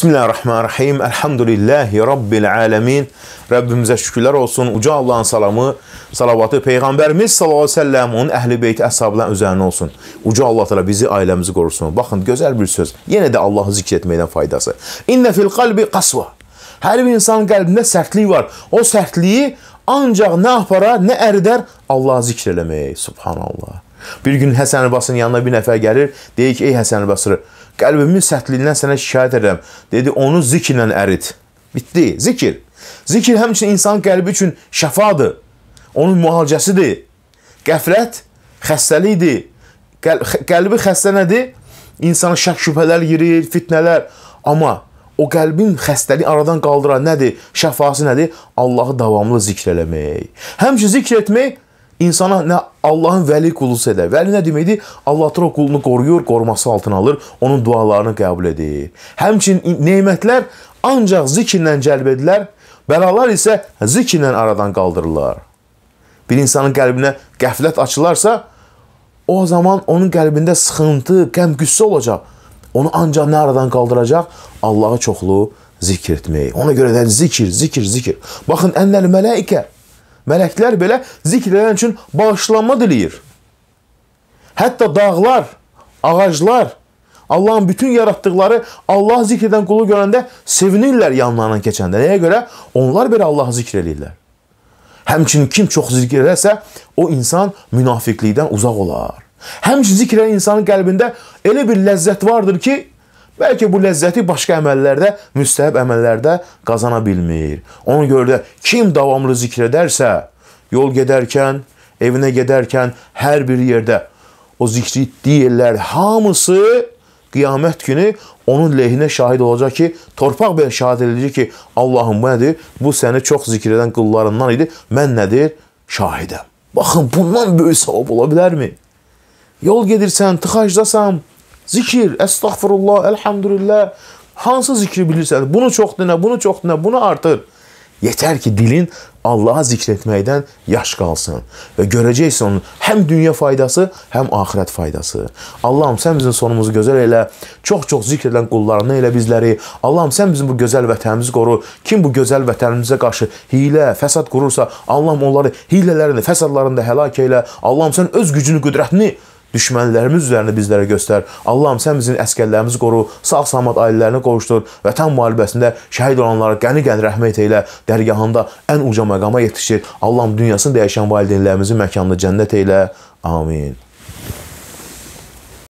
Bismillahirrahmanirrahim. Elhamdülillahi Rabbil alemin. Rəbbimizə şükürlər olsun. Uca Allahın salamı, salavatı Peyğəmbərimiz sallallahu aleyhi ve sellem, onun əhl-i beyti əshabından üzərinə olsun. Uca Allah təala bizi, ailəmizi qorusun. Baxın, gözəl bir söz. Yenə də Allahı zikr etməkdən faydası. İnnə fil qalbi qasva. Hər bir insanın qəlbində sərtlik var. O sərtliyi ancaq nə apara, nə əridər? Allah zikr eləmək. Subhanallah. Bir gün Həsən Əl-Basrın yanına bir nəfər gəlir, deyir ki, ey Həsən Əl-Basrı, qəlbimin sərtliyindən sənə şikayət edirəm. Dedi, onu zikirlə ərit. Bitdi, zikir. Zikir həmçinin insanın qəlbi üçün şəfadır. Onun müalicəsidir. Qəflət xəstəlikdir. Qəl qəlbi xəstə nədir? İnsana şək şübhələr girir, fitnələr. Amma o qəlbin xəstəliyi aradan qaldıran nədir? Şəfası nədir? Allahı davamlı zikr eləmək. Həmçinin zikr etmək insana nə Allahın vəli qulusu edər. Vəli nə deməkdir? Allah təala qulunu qoruyur, qoruması altına alır, onun dualarını qəbul edir. Həmçinin nemətlər ancaq zikirlə cəlb edilər, bəlalar isə zikirlə aradan qaldırırlar. Bir insanın qəlbinə qəflət açılarsa, o zaman onun qəlbində sıxıntı, qəm, qüssə olacaq. Onu ancaq nə aradan qaldıracaq? Allahı çoxlu zikr etmək. Ona görə də zikir, zikir, zikir. Baxın, ənəl mələikə Mələklər belə zikr edən üçün bağışlanma diləyir. Hətta dağlar, ağaclar, Allahın bütün yaratdıqları Allah zikr edən qulu görəndə sevinirlər yanlarından keçəndə. Nəyə görə? Onlar belə Allahı zikr eləyirlər. Həmçinin kim çox zikr edərsə, o insan münafiqlikdən uzaq olar. Həmçinin zikr edən insanın qəlbində elə bir ləzzət vardır ki, Bəlkə bu ləzzəti başqa əməllərdə, müstəhəb əməllərdə qazana bilmir. Ona görə də kim davamlı zikr edərsə, yol gedərkən, evinə gedərkən, hər bir yerdə o zikri deyirlər, hamısı qiyamət günü onun lehinə şahid olacaq ki, torpaq belə şahid edəcək ki, Allahım bu nədir? Bu səni çox zikr edən qullarından idi. Mən nədir? Şahidəm. Baxın, bundan böyük savab ola bilərmi? Yol gedirsən, tıxacdasan, Zikir, əstəğfirullah, elhamdülillah. Hansı zikri bilirsən, bunu çox dinə, bunu çox dinə, bunu artır. Yetər ki, dilin Allaha zikr etməkdən yaş qalsın və görəcəksən onun həm dünya faydası, həm axirət faydası. Allahım, sən bizim sonumuzu gözəl elə, çox-çox zikr edən qullarına elə bizləri. Allahım, sən bizim bu gözəl vətənimizi qoru. Kim bu gözəl vətənimizə qarşı hilə, fəsad qurursa, Allahım onları hilələrində, fəsadlarında həlak elə. Allahım, sən öz gücünü, qüdrətini düşmənlərimiz üzərinə bizlərə göstər. Allahım, sən bizim əskərlərimizi qoru, sağ-salamat ailələrini qovuşdur. Vətən müharibəsində şəhid olanlara qəni-qəni rəhmət eylə. Dərgahında ən uca məqama yetişir. Allahım, dünyasını dəyişən valideynlərimizin məkanını cənnət eylə. Amin.